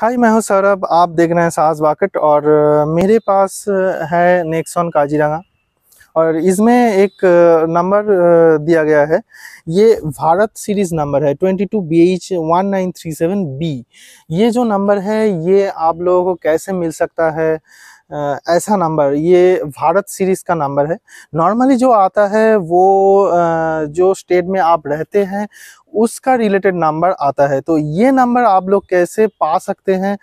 हाय मैं हूं सौरभ आप देख रहे हैं सास वाकट और मेरे पास है नेक्सोन काजीरंगा और इसमें एक नंबर दिया गया है ये भारत सीरीज़ नंबर है 22 BH 1937B ये जो नंबर है ये आप लोगों को कैसे मिल सकता है ऐसा नंबर ये भारत सीरीज़ का नंबर है नॉर्मली जो आता है वो जो स्टेट में आप रहते हैं उसका रिलेटेड नंबर आता है तो ये नंबर आप लोग कैसे पा सकते हैं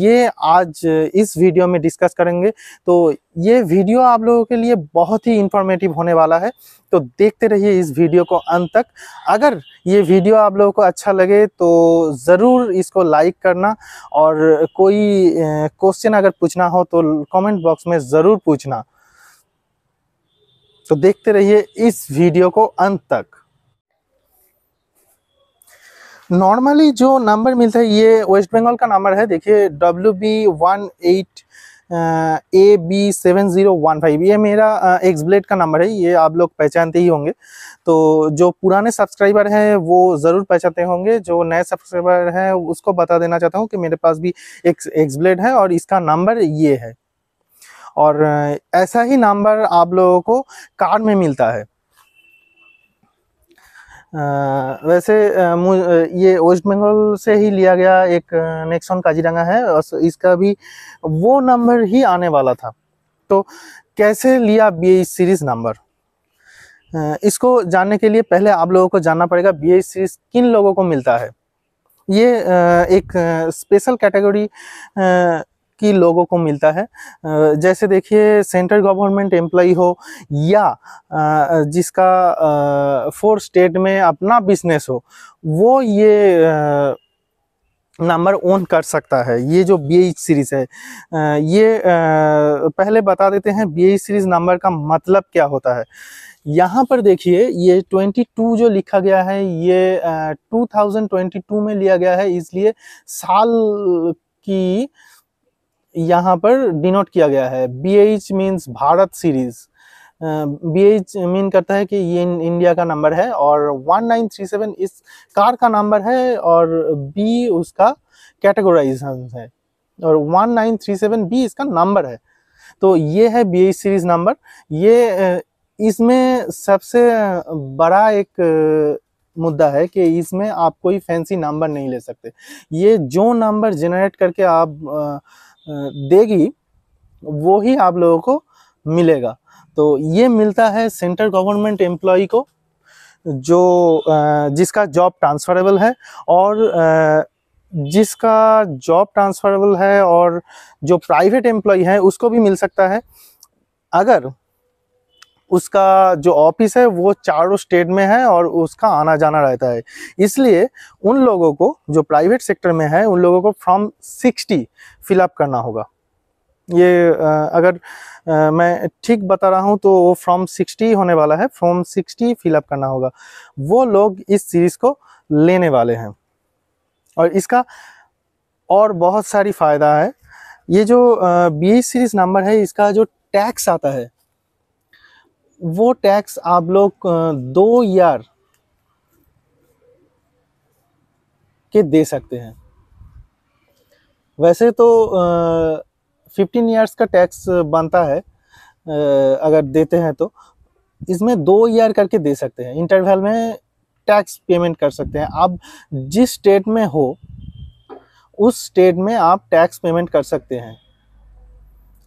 ये आज इस वीडियो में डिस्कस करेंगे तो ये वीडियो आप लोगों के लिए बहुत ही इंफॉर्मेटिव होने वाला है तो देखते रहिए इस वीडियो को अंत तक अगर ये वीडियो आप लोगों को अच्छा लगे तो ज़रूर इसको लाइक करना और कोई क्वेश्चन अगर पूछना हो तो कमेंट बॉक्स में ज़रूर पूछना तो देखते रहिए इस वीडियो को अंत तक नॉर्मली जो नंबर मिलता है ये वेस्ट बंगाल का नंबर है देखिए W B one eight A B seven zero one five ये मेरा एक्स uh, ब्लेड का नंबर है ये आप लोग पहचानते ही होंगे तो जो पुराने सब्सक्राइबर हैं वो ज़रूर पहचानते होंगे जो नए सब्सक्राइबर हैं उसको बता देना चाहता हूँ कि मेरे पास भी एक एक्स ब्लेड है और इसका नंबर ये है और uh, ऐसा ही नंबर आप लोगों को कार्ड में मिलता है वैसे ये वेस्ट बंगाल से ही लिया गया एक नेक्सॉन काजीरंगा है और इसका भी वो नंबर ही आने वाला था तो कैसे लिया बी सीरीज़ नंबर इसको जानने के लिए पहले आप लोगों को जानना पड़ेगा बी सीरीज e किन लोगों को मिलता है ये एक स्पेशल कैटेगरी की लोगों को मिलता है जैसे देखिए सेंट्रल गवर्नमेंट एम्प्लॉ हो या जिसका फोर स्टेट में अपना बिजनेस हो वो ये नंबर ओन कर सकता है ये जो बी सीरीज़ है ये पहले बता देते हैं बी सीरीज़ नंबर का मतलब क्या होता है यहाँ पर देखिए ये 22 जो लिखा गया है ये 2022 में लिया गया है इसलिए साल की यहाँ पर डिनोट किया गया है B H means Bharat series B H mean करता है कि ये इंडिया का नंबर है और 1937 इस कार का नंबर है और बी उसका कैटेगोराइजेशन है और 1937 बी इसका नंबर है तो ये है बी एच सीरीज नंबर ये इसमें सबसे बड़ा एक मुद्दा है कि इसमें आप कोई फैंसी नंबर नहीं ले सकते ये जो नंबर जनरेट करके आप आ, देगी वो ही आप लोगों को मिलेगा तो ये मिलता है सेंट्रल गवर्नमेंट एम्प्लॉय को जो जिसका जॉब ट्रांसफरेबल है और जिसका जॉब ट्रांसफरेबल है और जो प्राइवेट एम्प्लॉय है उसको भी मिल सकता है अगर उसका जो ऑफिस है वो चारों स्टेट में है और उसका आना जाना रहता है इसलिए उन लोगों को जो प्राइवेट सेक्टर में है उन लोगों को फॉर्म सिक्सटी फिलअप करना होगा ये अगर मैं ठीक बता रहा हूँ तो वो फॉर्म सिक्सटी होने वाला है फॉर्म सिक्सटी फिलअप करना होगा वो लोग इस सीरीज़ को लेने वाले हैं और इसका और बहुत सारी फ़ायदा है ये जो बी सीरीज़ नंबर है इसका जो टैक्स आता है वो टैक्स आप लोग दो ईयर के दे सकते हैं वैसे तो फिफ्टीन ईयर्स का टैक्स बनता है अगर देते हैं तो इसमें दो ईयर करके दे सकते हैं इंटरवल में टैक्स पेमेंट कर सकते हैं आप जिस स्टेट में हो उस स्टेट में आप टैक्स पेमेंट कर सकते हैं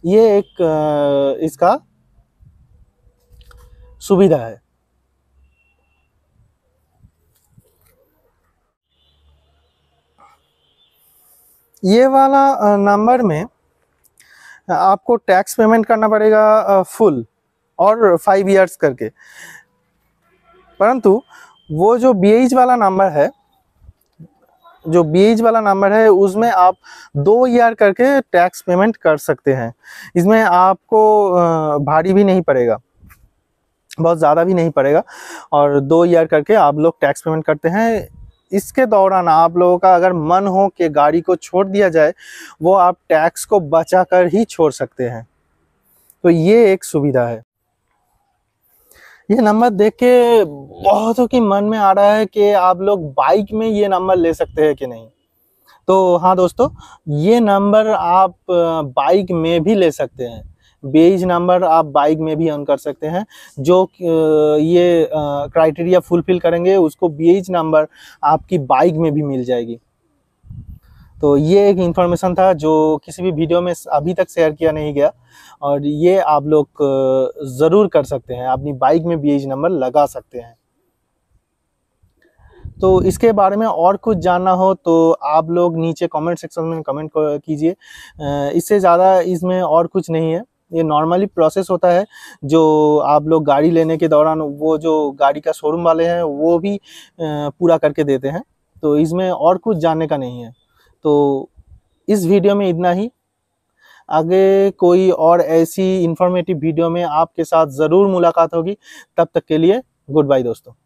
ये एक इसका सुविधा है ये वाला नंबर में आपको टैक्स पेमेंट करना पड़ेगा फुल और फाइव इयर्स करके परंतु वो जो बी वाला नंबर है जो बी वाला नंबर है उसमें आप दो ईयर करके टैक्स पेमेंट कर सकते हैं इसमें आपको भारी भी नहीं पड़ेगा बहुत ज़्यादा भी नहीं पड़ेगा और दो ईयर करके आप लोग टैक्स पेमेंट करते हैं इसके दौरान आप लोगों का अगर मन हो कि गाड़ी को छोड़ दिया जाए वो आप टैक्स को बचा कर ही छोड़ सकते हैं तो ये एक सुविधा है ये नंबर देख के बहुतों के मन में आ रहा है कि आप लोग बाइक में ये नंबर ले सकते हैं कि नहीं तो हाँ दोस्तों ये नंबर आप बाइक में भी ले सकते हैं बेईज नंबर आप बाइक में भी अर्न कर सकते हैं जो ये क्राइटेरिया फुलफिल करेंगे उसको बेईज नंबर आपकी बाइक में भी मिल जाएगी तो ये एक इन्फॉर्मेशन था जो किसी भी वीडियो में अभी तक शेयर किया नहीं गया और ये आप लोग ज़रूर कर सकते हैं अपनी बाइक में बी नंबर लगा सकते हैं तो इसके बारे में और कुछ जानना हो तो आप लोग नीचे कमेंट सेक्शन में कमेंट कीजिए इससे ज़्यादा इसमें और कुछ नहीं है ये नॉर्मली प्रोसेस होता है जो आप लोग गाड़ी लेने के दौरान वो जो गाड़ी का शोरूम वाले हैं वो भी पूरा करके देते हैं तो इसमें और कुछ जानने का नहीं है तो इस वीडियो में इतना ही आगे कोई और ऐसी इन्फॉर्मेटिव वीडियो में आपके साथ ज़रूर मुलाकात होगी तब तक के लिए गुड बाय दोस्तों